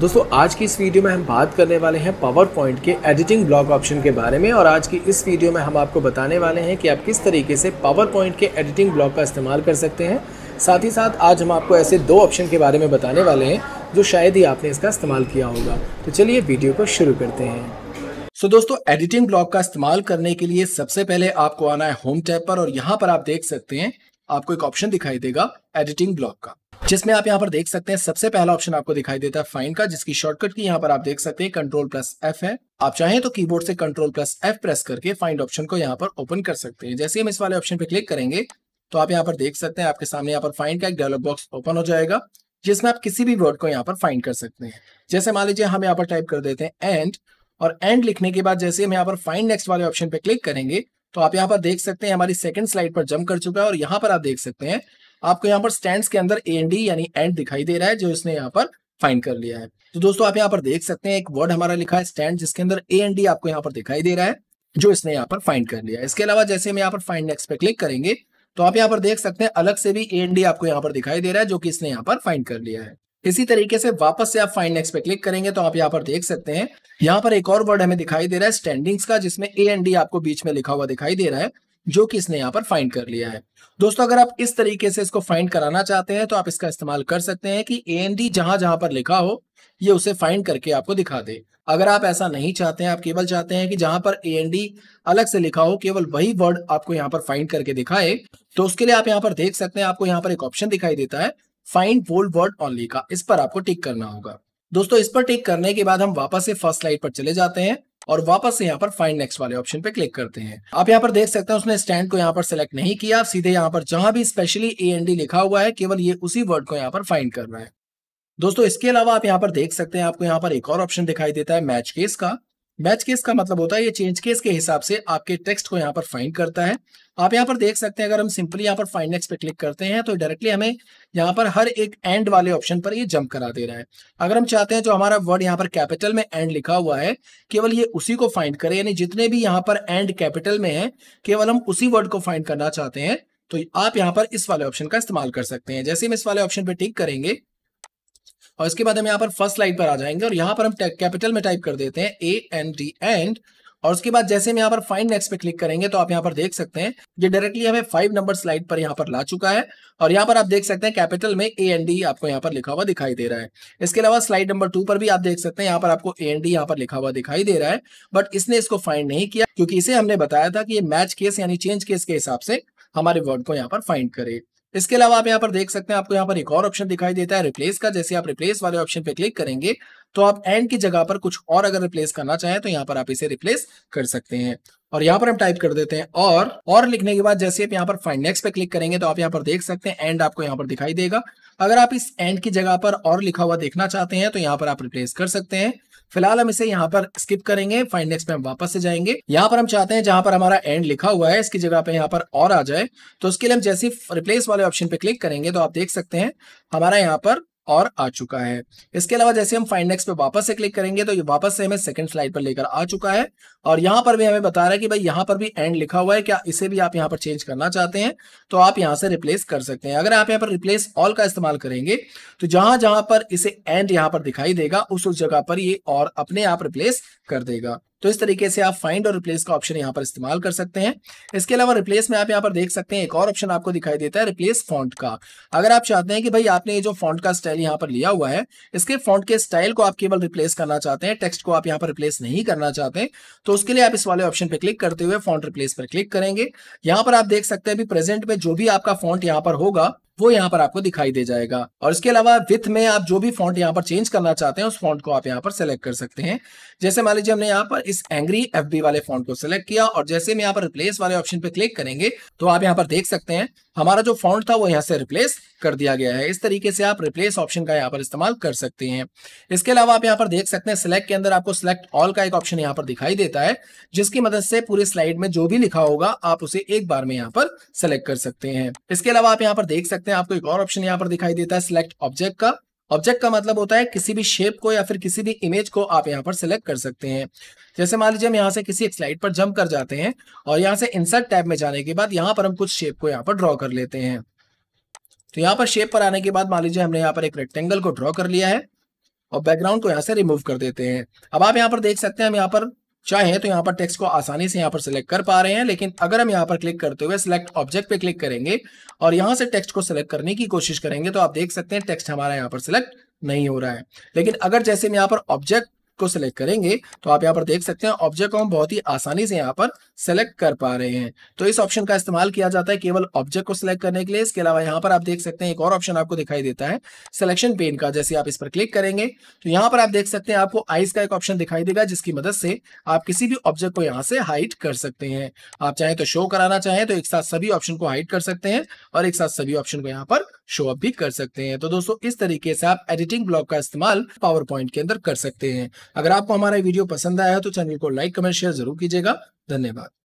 दोस्तों आज की इस वीडियो में हम बात करने वाले हैं पावर पॉइंट के एडिटिंग ब्लॉक ऑप्शन के बारे में और आज की इस वीडियो में हम आपको बताने वाले हैं कि आप किस तरीके से पावर पॉइंट के एडिटिंग ब्लॉक का इस्तेमाल कर सकते हैं साथ ही साथ आज हम आपको ऐसे दो ऑप्शन के बारे में बताने वाले हैं जो शायद ही आपने इसका इस्तेमाल किया होगा तो चलिए वीडियो को शुरू करते हैं सो so, दोस्तों एडिटिंग ब्लॉक का इस्तेमाल करने के लिए सबसे पहले आपको आना है होम टैप पर और यहाँ पर आप देख सकते हैं आपको एक ऑप्शन दिखाई देगा एडिटिंग ब्लॉक का जिसमें आप यहाँ पर देख सकते हैं सबसे पहला ऑप्शन आपको दिखाई देता है फाइन का जिसकी शॉर्टकट की यहाँ पर आप देख सकते हैं कंट्रोल प्लस एफ है आप चाहें तो कीबोर्ड से कंट्रोल प्लस एफ प्रेस करके फाइंड ऑप्शन को यहाँ पर ओपन कर सकते हैं जैसे हम इस वाले ऑप्शन पे क्लिक करेंगे तो आप यहाँ पर देख सकते हैं आपके सामने यहाँ पर फाइंड का एक डायलॉग बॉक्स ओपन हो जाएगा जिसमें आप किसी भी वर्ड को यहाँ पर फाइंड कर सकते हैं जैसे मान लीजिए हम यहाँ पर टाइप कर देते हैं एंड और एंड लिखने के बाद जैसे हम यहाँ पर फाइंड नेक्स्ट वाले ऑप्शन पे क्लिक करेंगे तो आप यहाँ पर देख सकते हैं हमारी सेकंड स्लाइड पर जम कर चुका है और यहाँ पर आप देख सकते हैं आपको यहाँ पर स्टैंड के अंदर ए एंड यानी एंड दिखाई दे रहा है जो इसने यहाँ पर फाइंड कर लिया है तो दोस्तों आप यहाँ पर देख सकते हैं एक वर्ड हमारा लिखा है स्टैंड जिसके अंदर ए एंड डी आपको यहाँ पर दिखाई दे रहा है जो इसने यहाँ पर फाइंड कर लिया है इसके अलावा जैसे हम यहाँ पर फाइंड नेक्स्ट पे क्लिक करेंगे तो आप यहाँ पर देख सकते हैं अलग से भी ए एंड आपको यहाँ पर दिखाई दे रहा है जो कि इसने यहाँ पर फाइंड कर लिया है इसी तरीके से वापस से आप फाइंड नेक्स्ट पे क्लिक करेंगे तो आप यहाँ पर देख सकते हैं यहाँ पर एक और वर्ड हमें दिखाई दे रहा है स्टैंडिंग्स का जिसमें ए एंड आपको बीच में लिखा हुआ दिखाई दे रहा है जो कि इसने यहाँ पर फाइंड कर लिया है दोस्तों अगर आप इस तरीके से इसको फाइंड कराना चाहते हैं तो आप इसका इस्तेमाल कर सकते हैं कि ए एन डी जहां जहां पर लिखा हो ये उसे फाइंड करके आपको दिखा दे अगर आप ऐसा नहीं चाहते हैं आप केवल चाहते हैं कि जहां पर ए एन डी अलग से लिखा हो केवल वही वर्ड आपको यहाँ पर फाइंड करके दिखाए तो उसके लिए आप यहाँ पर देख सकते हैं आपको यहाँ पर एक ऑप्शन दिखाई देता है फाइंड वोल्ड वर्ड ऑनली का इस पर आपको टिक करना होगा दोस्तों इस पर टिक करने के बाद हम वापस से फर्स्ट स्लाइड पर चले जाते हैं और वापस से यहाँ पर फाइंड नेक्स्ट वाले ऑप्शन पे क्लिक करते हैं आप यहाँ पर देख सकते हैं उसने स्टैंड को यहाँ पर सिलेक्ट नहीं किया सीधे यहाँ पर जहां भी स्पेशली ए एन डी लिखा हुआ है केवल ये उसी वर्ड को यहाँ पर फाइंड कर रहा है दोस्तों इसके अलावा आप यहाँ पर देख सकते हैं आपको यहाँ पर एक और ऑप्शन दिखाई देता है मैच केस का बैच केस का मतलब होता है ये चेंज केस के हिसाब से आपके टेक्स्ट को यहाँ पर फाइंड करता है आप यहाँ पर देख सकते हैं अगर हम सिंपली यहाँ पर फाइंड नेक्स्ट पे क्लिक करते हैं तो डायरेक्टली हमें यहाँ पर हर एक एंड वाले ऑप्शन पर ये जंप करा दे रहा है अगर हम चाहते हैं जो हमारा वर्ड यहाँ पर कैपिटल में एंड लिखा हुआ है केवल ये उसी को फाइंड करे यानी जितने भी यहाँ पर एंड कैपिटल में है केवल हम उसी वर्ड को फाइंड करना चाहते हैं तो आप यहाँ पर इस वाले ऑप्शन का इस्तेमाल कर सकते हैं जैसे हम इस वाले ऑप्शन पर टिक करेंगे और इसके बाद हम यहाँ पर फर्स्ट स्लाइड पर आ जाएंगे और यहाँ पर हम कैपिटल में टाइप कर देते हैं ए एन डी एंड और उसके बाद जैसे हम यहाँ पर फाइंड नेक्स्ट पे क्लिक करेंगे तो आप यहाँ पर देख सकते हैं ये डायरेक्टली हमें फाइव नंबर स्लाइड पर यहाँ पर ला चुका है और यहाँ पर आप देख सकते हैं कैपिटल में ए एन डी आपको यहाँ पर लिखा हुआ दिखाई दे रहा है इसके अलावा स्लाइड नंबर टू पर भी आप देख सकते हैं यहाँ पर आपको ए एन डी यहाँ पर लिखा हुआ दिखाई दे रहा है बट इसने इसको फाइंड नहीं किया क्योंकि इसे हमने बताया था कि ये मैच केस यानी चेंज केस के हिसाब से हमारे वर्ड को यहाँ पर फाइंड करे इसके अलावा आप यहाँ पर देख सकते हैं आपको यहाँ पर एक और ऑप्शन दिखाई देता है रिप्लेस का जैसे आप रिप्लेस वाले ऑप्शन पे क्लिक करेंगे तो आप एंड की जगह पर कुछ और अगर रिप्लेस करना चाहें तो यहाँ पर आप इसे रिप्लेस कर सकते हैं और यहाँ पर हम टाइप कर देते हैं और और लिखने के बाद जैसे आप यहाँ पर फाइंड नेक्स्ट पे क्लिक करेंगे तो आप यहाँ पर देख सकते हैं एंड आपको यहाँ पर दिखाई देगा अगर आप इस एंड की जगह पर और लिखा हुआ देखना चाहते हैं तो यहाँ पर आप रिप्लेस कर सकते हैं फिलहाल हम इसे यहाँ पर स्किप करेंगे फाइंड नेक्स्ट में हम वापस से जाएंगे यहाँ पर हम चाहते हैं जहां पर हमारा एंड लिखा हुआ है इसकी जगह पे यहाँ पर और आ जाए तो उसके लिए हम जैसे रिप्लेस वाले ऑप्शन पे क्लिक करेंगे तो आप देख सकते हैं हमारा यहाँ पर और आ चुका है इसके अलावा जैसे हम फाइंड नेक्स्ट पे वापस से क्लिक करेंगे तो ये वापस से हमें सेकंड स्लाइड पर लेकर आ चुका है और यहां पर भी हमें बता रहा है कि भाई यहां पर भी एंड लिखा हुआ है क्या इसे भी आप यहां पर चेंज करना चाहते हैं तो आप यहां से रिप्लेस कर सकते हैं अगर आप यहां पर रिप्लेस ऑल का इस्तेमाल करेंगे तो जहां जहां पर इसे एंड यहां पर दिखाई देगा उस उस जगह पर ये और अपने आप रिप्लेस कर देगा तो इस तरीके से आप फाइंड और रिप्लेस का ऑप्शन यहाँ पर इस्तेमाल कर सकते हैं इसके अलावा रिप्लेस में आप यहाँ पर देख सकते हैं एक और ऑप्शन आपको दिखाई देता है रिप्लेस फॉन्ट का अगर आप चाहते हैं कि भाई आपने ये जो फॉन्ट का स्टाइल यहाँ पर लिया हुआ है इसके फॉन्ट के स्टाइल को आप केवल रिप्लेस करना चाहते हैं टेक्स्ट को आप यहाँ पर रिप्लेस नहीं करना चाहते तो उसके लिए आप इस वाले ऑप्शन पर क्लिक करते हुए फॉन्ट रिप्लेस पर क्लिक करेंगे यहाँ पर आप देख सकते हैं अभी प्रेजेंट में जो भी आपका फॉन्ट यहाँ पर होगा वो यहाँ पर आपको दिखाई दे जाएगा और इसके अलावा विथ में आप जो भी फॉन्ट यहाँ पर चेंज करना चाहते हैं उस फॉन्ट को आप यहाँ पर सेलेक्ट कर सकते हैं जैसे मान लीजिए हमने यहाँ पर इस एंग्री एफ वाले फॉन्ट को सिलेक्ट किया और जैसे हम यहाँ पर रिप्लेस वाले ऑप्शन पे क्लिक करेंगे तो आप यहाँ पर देख सकते हैं हमारा जो फॉन्ट था वो यहाँ से रिप्लेस कर दिया गया है इस तरीके से आप रिप्लेस ऑप्शन का यहाँ पर इस्तेमाल कर सकते हैं इसके अलावा आप यहाँ पर देख सकते हैं सिलेक्ट के अंदर आपको सिलेक्ट ऑल का एक ऑप्शन यहाँ पर दिखाई देता है जिसकी मदद से पूरे स्लाइड में जो भी लिखा होगा आप उसे एक बार में यहाँ पर सिलेक्ट कर सकते हैं इसके अलावा आप यहाँ पर देख सकते हैं आपको एक और ऑप्शन यहाँ पर दिखाई देता है सिलेक्ट ऑब्जेक्ट का ऑब्जेक्ट का मतलब होता है किसी भी शेप को या फिर किसी भी इमेज को आप यहाँ पर सिलेक्ट कर सकते हैं जैसे मान लीजिए हम यहाँ से किसी एक स्लाइड पर जंप कर जाते हैं और यहाँ से इंसर्ट टैब में जाने के बाद यहाँ पर हम कुछ शेप को यहाँ पर ड्रॉ कर लेते हैं तो यहाँ पर शेप पर आने के बाद मान लीजिए हमने यहाँ पर एक रेक्टेंगल को ड्रॉ कर लिया है और बैकग्राउंड को यहाँ से रिमूव कर देते हैं अब आप यहाँ पर देख सकते हैं हम यहाँ पर चाहें तो यहाँ पर टेक्स्ट को आसानी से यहाँ पर सिलेक्ट कर पा रहे हैं लेकिन अगर हम यहाँ पर क्लिक करते हुए सिलेक्ट ऑब्जेक्ट पे क्लिक करेंगे और यहाँ से टेक्स्ट को सिलेक्ट करने की कोशिश करेंगे तो आप देख सकते हैं टेक्स्ट हमारा यहाँ पर सिलेक्ट नहीं हो रहा है लेकिन अगर जैसे हम यहाँ पर ऑब्जेक्ट को सिलेक्ट करेंगे तो आप यहाँ पर देख सकते हैं ऑब्जेक्ट को हम बहुत ही आसानी से यहाँ पर सेलेक्ट कर पा रहे हैं तो इस ऑप्शन का इस्तेमाल किया जाता है केवल ऑब्जेक्ट को सिलेक्ट करने के लिए इसके अलावा यहाँ पर आप देख सकते हैं एक और ऑप्शन आपको दिखाई देता है सिलेक्शन पेन का जैसे आप इस पर क्लिक करेंगे तो यहाँ पर आप देख सकते हैं आपको आइस का एक ऑप्शन दिखाई देगा जिसकी मदद से आप किसी भी ऑब्जेक्ट को यहाँ से हाइड कर सकते हैं आप चाहे तो शो कराना चाहें तो एक साथ सभी ऑप्शन को हाइड कर सकते हैं और एक साथ सभी ऑप्शन को यहाँ पर शो अप भी कर सकते हैं तो दोस्तों इस तरीके से आप एडिटिंग ब्लॉक का इस्तेमाल पावर पॉइंट के अंदर कर सकते हैं अगर आपको हमारा वीडियो पसंद आया है तो चैनल को लाइक कमेंट शेयर जरूर कीजिएगा धन्यवाद